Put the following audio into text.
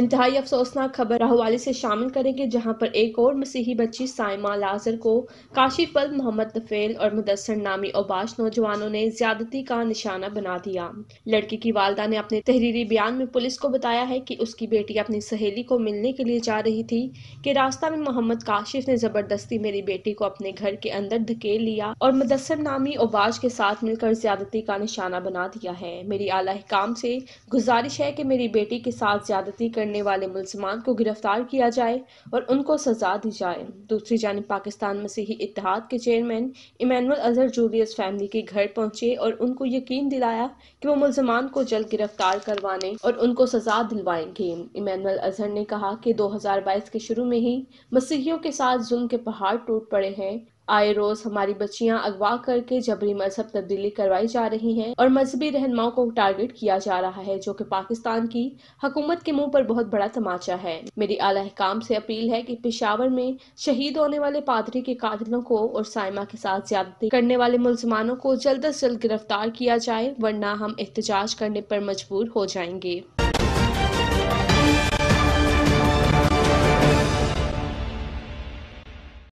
इंतहाई अफसोसनाक खबर लाहौली से शामिल करेंगे जहां पर एक और मसीही बच्ची साइमा लाजर को काशी बल मोहम्मद तफेल और मुदसर नामी ओबाश नौजवानों ने ज्यादती का निशाना बना दिया लड़की की वालदा ने अपने तहरीरी बयान में पुलिस को बताया है कि उसकी बेटी अपनी सहेली को मिलने के लिए जा रही थी कि रास्ता में मोहम्मद काशिफ ने जबरदस्ती मेरी बेटी को अपने घर के अंदर धकेल लिया और मुदसर नामी ओबाश के साथ मिलकर ज्यादती का निशाना बना दिया है मेरी आला काम से गुजारिश है कि मेरी बेटी के साथ ज्यादती कर करने वाले मुलजमान को गिरफ्तार किया जाए और उनको सजा दी जाए दूसरी जानब पाकिस्तान मसीही इतिहाद के chairman Emmanuel Azhar Julius family के घर पहुंचे और उनको यकीन दिलाया कि वो मुलजमान को जल्द गिरफ्तार करवाने और उनको सजा दिलवाएंगे इमानुअल अजहर ने कहा कि दो के शुरू में ही मसीहियों के साथ जुल्म के पहाड़ टूट पड़े हैं आए रोज हमारी बच्चियां अगवा करके जबरी मजहब तब्दीली करवाई जा रही हैं और मजहबी रहनुमाओं को टारगेट किया जा रहा है जो कि पाकिस्तान की हकूमत के मुंह पर बहुत बड़ा तमाचा है मेरी हकाम से अपील है कि पिशावर में शहीद होने वाले पादरी के कातिलों को और साइमा के साथ ज्यादती करने वाले मुलजमानों को जल्द अज जल्द गिरफ्तार किया जाए वरना हम एहतजाज करने पर मजबूर हो जाएंगे